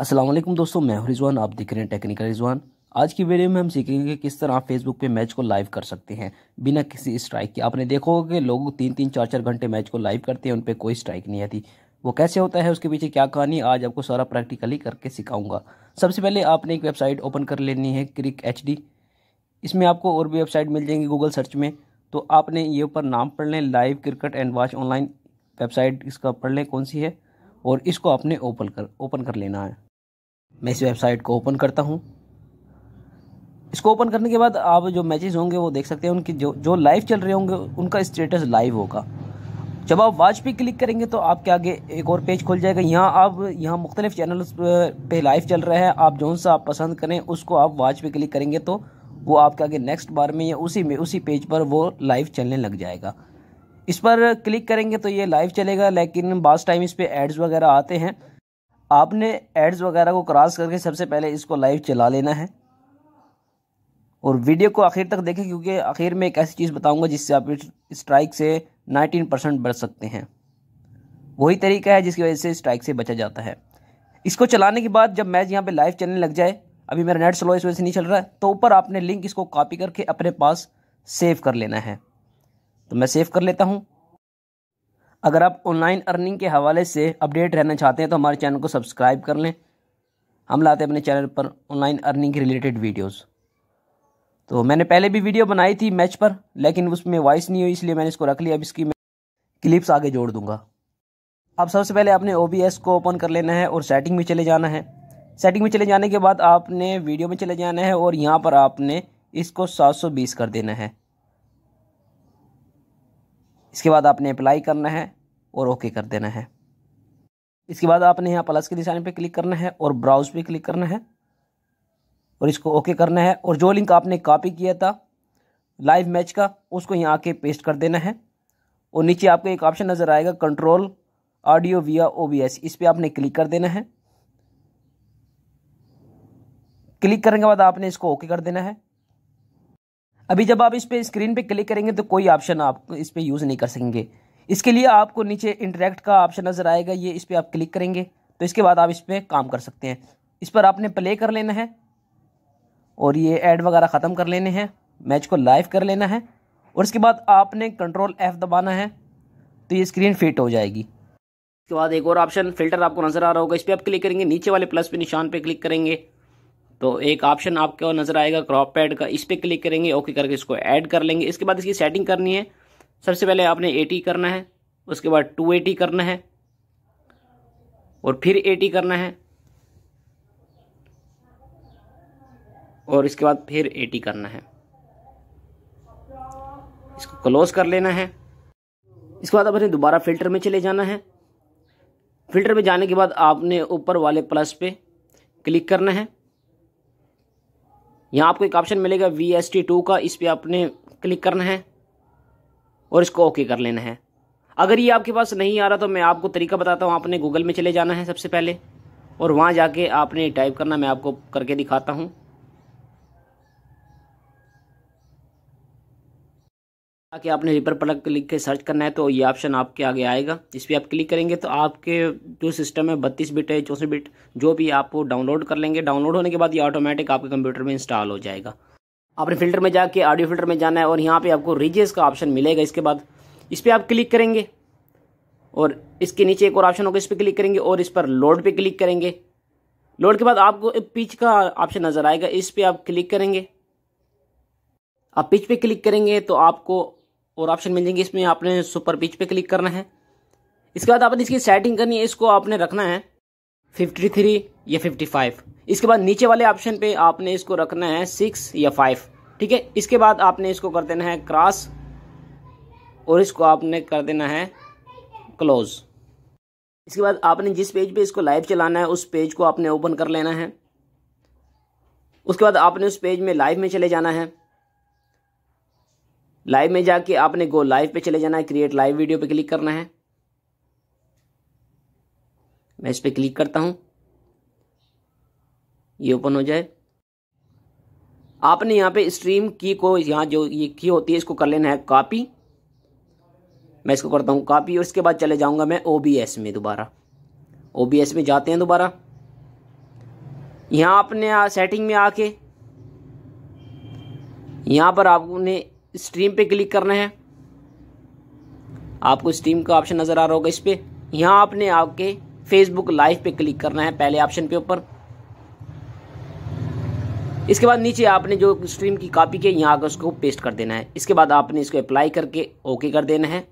अस्सलाम वालेकुम दोस्तों मैं हूं रिजवान आप देख रहे हैं टेक्निकल रिजवान आज की वीडियो में हम सीखेंगे कि किस तरह आप फेसबुक पे मैच को लाइव कर सकते हैं बिना किसी स्ट्राइक के आपने देखो कि लोग तीन तीन चार चार घंटे मैच को लाइव करते हैं उन पर कोई स्ट्राइक नहीं आती वो कैसे होता है उसके पीछे क्या कहानी आज आपको सारा प्रैक्टिकली करके सिखाऊंगा सबसे पहले आपने एक वेबसाइट ओपन कर लेनी है क्रिक एच इसमें आपको और भी वेबसाइट मिल जाएंगी गूगल सर्च में तो आपने ये ऊपर नाम पढ़ लें live cricket and watch online website इसका पढ़ लें कौन सी है और इसको आपने ओपन कर ओपन कर लेना है मैं इस वेबसाइट को ओपन करता हूँ इसको ओपन करने के बाद आप जो मैचेस होंगे वो देख सकते हैं उनकी जो जो लाइव चल रहे होंगे उनका स्टेटस लाइव होगा जब आप वाच पे क्लिक करेंगे तो आपके आगे एक और पेज खुल जाएगा यहाँ आप यहाँ मुख्तलिफ चैनल पे लाइव चल रहा है आप जो सा आप पसंद करें उसको आप वाच पे क्लिक करेंगे तो वो आपके आगे नेक्स्ट बार में या उसी में उसी पेज पर वो लाइव चलने लग जाएगा इस पर क्लिक करेंगे तो ये लाइव चलेगा लेकिन बास टाइम इस पर एड्स वगैरह आते हैं आपने एड्स वगैरह को क्रॉस करके सबसे पहले इसको लाइव चला लेना है और वीडियो को आखिर तक देखें क्योंकि आखिर में एक ऐसी चीज़ बताऊंगा जिससे आप स्ट्राइक से 19 परसेंट बच सकते हैं वही तरीका है जिसकी वजह से स्ट्राइक से बचा जाता है इसको चलाने के बाद जब मैच यहाँ पे लाइव चलने लग जाए अभी मेरा नेट स्लो इस वजह से नहीं चल रहा है तो ऊपर आपने लिंक इसको कॉपी करके अपने पास सेव कर लेना है तो मैं सेव कर लेता हूँ अगर आप ऑनलाइन अर्निंग के हवाले से अपडेट रहना चाहते हैं तो हमारे चैनल को सब्सक्राइब कर लें हम लाते हैं अपने चैनल पर ऑनलाइन अर्निंग के रिलेटेड वीडियोस तो मैंने पहले भी वीडियो बनाई थी मैच पर लेकिन उसमें वॉइस नहीं हुई इसलिए मैंने इसको रख लिया अब इसकी मैं क्लिप्स आगे जोड़ दूंगा अब सबसे पहले आपने ओ को ओपन कर लेना है और सेटिंग में चले जाना है सेटिंग में चले जाने के बाद आपने वीडियो में चले जाना है और यहाँ पर आपने इसको सात कर देना है इसके बाद आपने अप्लाई करना है और ओके कर देना है इसके बाद आपने यहाँ प्लस के निशान पे क्लिक करना है और ब्राउज पे क्लिक करना है और इसको ओके करना है और जो लिंक आपने कॉपी किया था लाइव मैच का उसको यहाँ आके पेस्ट कर देना है और नीचे आपको एक ऑप्शन नज़र आएगा कंट्रोल ऑडियो विया ओ इस पर आपने क्लिक कर देना है क्लिक करने के बाद आपने इसको ओके कर देना है अभी जब आप इस पर स्क्रीन पे क्लिक करेंगे तो कोई ऑप्शन आप इस पर यूज़ नहीं कर सकेंगे इसके लिए आपको नीचे इंटरेक्ट का ऑप्शन नज़र आएगा ये इस पर आप क्लिक करेंगे तो इसके बाद आप इस पर काम कर सकते हैं इस पर आपने प्ले कर लेना है और ये ऐड वगैरह ख़त्म कर लेने हैं मैच को लाइव कर लेना है और इसके बाद आपने कंट्रोल एफ़ दबाना है तो ये स्क्रीन फिट हो जाएगी इसके बाद एक और ऑप्शन फ़िल्टर आपको नज़र आ रहा होगा इस पर आप क्लिक करेंगे नीचे वाले प्लस पे निशान पे क्लिक करेंगे तो एक ऑप्शन आपको नज़र आएगा क्रॉप पैड का इस पर क्लिक करेंगे ओके करके इसको ऐड कर लेंगे इसके बाद इसकी सेटिंग करनी है सबसे पहले आपने ए करना है उसके बाद टू ए करना है और फिर ए करना है और इसके बाद फिर ए करना है इसको क्लोज कर लेना है इसके बाद आपने दोबारा फिल्टर में चले जाना है फिल्टर में जाने के बाद आपने ऊपर वाले प्लस पे क्लिक करना है यहाँ आपको एक ऑप्शन मिलेगा वी एस टी टू का इस पर आपने क्लिक करना है और इसको ओके कर लेना है अगर ये आपके पास नहीं आ रहा तो मैं आपको तरीका बताता हूँ आपने गूगल में चले जाना है सबसे पहले और वहाँ जाके आपने टाइप करना मैं आपको करके दिखाता हूँ कि आपने रिपर प्लग लिख के सर्च करना है तो ये ऑप्शन आपके आगे आएगा इस पर आप क्लिक करेंगे तो आपके जो सिस्टम है बत्तीस बिट है चौंसठ बिट जो भी आप वो डाउनलोड कर लेंगे डाउनलोड होने के बाद ये ऑटोमेटिक आपके कंप्यूटर में इंस्टॉल हो जाएगा आपने फिल्टर में जाके ऑडियो फिल्टर में जाना है और यहाँ पे आपको रिजेस का ऑप्शन मिलेगा इसके बाद इस पर आप क्लिक करेंगे और इसके नीचे एक और ऑप्शन होगा इस पर क्लिक करेंगे और इस पर लोड पे क्लिक करेंगे लोड के बाद आपको पिच का ऑप्शन नज़र आएगा इस पर आप क्लिक करेंगे आप पिच पे क्लिक करेंगे तो आपको और ऑप्शन मिल जाएंगे इसमें आपने सुपर पिच पे क्लिक करना है इसके बाद आपने इसकी सेटिंग करनी है इसको आपने रखना है फिफ्टी थ्री या 55 इसके बाद नीचे वाले ऑप्शन पे आपने इसको रखना है सिक्स या फाइव ठीक है इसके बाद आपने इसको कर देना है क्रॉस और इसको आपने कर देना है क्लोज इसके बाद आपने जिस पेज पे इसको लाइव चलाना है उस पेज को आपने ओपन कर लेना है उसके बाद आपने उस पेज में लाइव में चले जाना है लाइव में जाके आपने गो लाइव पे चले जाना है क्रिएट लाइव वीडियो पे क्लिक करना है मैं इस पर क्लिक करता हूं ये ओपन हो जाए आपने यहाँ पे स्ट्रीम की को यहाँ जो ये की होती है इसको कर लेना है कॉपी मैं इसको करता हूँ कॉपी और इसके बाद चले जाऊँगा मैं ओ में दोबारा ओ में जाते हैं दोबारा यहाँ आपने आ, सेटिंग में आके यहाँ पर आपने स्ट्रीम पे क्लिक करना है आपको स्ट्रीम का ऑप्शन नज़र आ रहा होगा इस पर यहाँ आपने आके फेसबुक लाइव पे क्लिक करना है पहले ऑप्शन पे ऊपर इसके बाद नीचे आपने जो स्ट्रीम की कॉपी की यहाँ आकर उसको पेस्ट कर देना है इसके बाद आपने इसको अप्लाई करके ओके कर देना है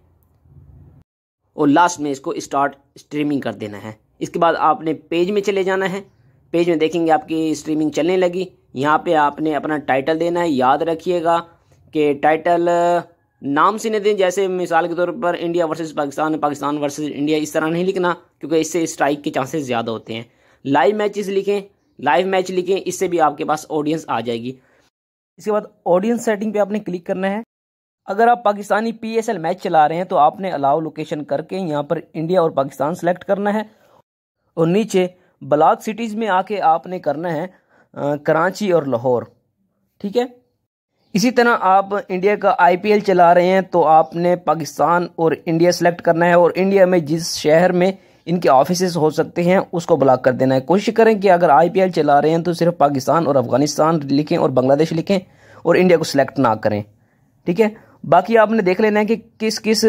और लास्ट में इसको स्टार्ट स्ट्रीमिंग कर देना है इसके बाद आपने पेज में चले जाना है पेज में देखेंगे आपकी स्ट्रीमिंग चलने लगी यहाँ पे आपने अपना टाइटल देना है याद रखिएगा कि टाइटल नाम से नहीं दें जैसे मिसाल के तौर पर India versus Pakistan Pakistan versus India इस तरह नहीं लिखना क्योंकि इससे स्ट्राइक के चांसेस ज़्यादा होते हैं लाइव मैचेस लिखें लाइव मैच लिखें इससे भी आपके पास ऑडियंस आ जाएगी इसके बाद ऑडियंस सेटिंग पे आपने क्लिक करना है अगर आप पाकिस्तानी पीएसएल मैच चला रहे हैं तो आपने अलाउ लोकेशन करके यहाँ पर इंडिया और पाकिस्तान सेलेक्ट करना है और नीचे ब्लॉक सिटीज़ में आके आपने करना है कराची और लाहौर ठीक है इसी तरह आप इंडिया का आईपीएल चला रहे हैं तो आपने पाकिस्तान और इंडिया सेलेक्ट करना है और इंडिया में जिस शहर में इनके ऑफिस हो सकते हैं उसको ब्लॉक कर देना है कोशिश करें कि अगर आई चला रहे हैं तो सिर्फ पाकिस्तान और अफगानिस्तान लिखें और बांग्लादेश लिखें और इंडिया को सिलेक्ट ना करें ठीक है बाकी आपने देख लेना है कि किस किस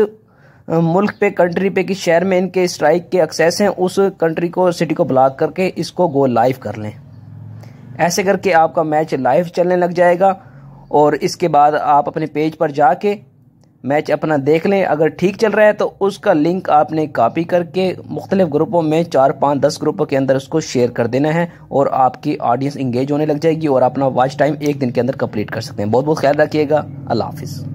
मुल्क पे कंट्री पे किस शहर में इनके स्ट्राइक के एक्सेस हैं उस कंट्री को सिटी को ब्लॉक करके इसको गो लाइव कर लें ऐसे करके आपका मैच लाइव चलने लग जाएगा और इसके बाद आप अपने पेज पर जाके मैच अपना देख लें अगर ठीक चल रहा है तो उसका लिंक आपने कापी करके मुख्तलिफ ग्रुपों में चार पाँच दस ग्रुपों के अंदर उसको शेयर कर देना है और आपकी ऑडियंस इंगेज होने लग जाएगी और अपना वॉच टाइम एक दिन के अंदर कंप्लीट कर सकते हैं बहुत बहुत ख्याल रखिएगा अल्लाह हाफिज़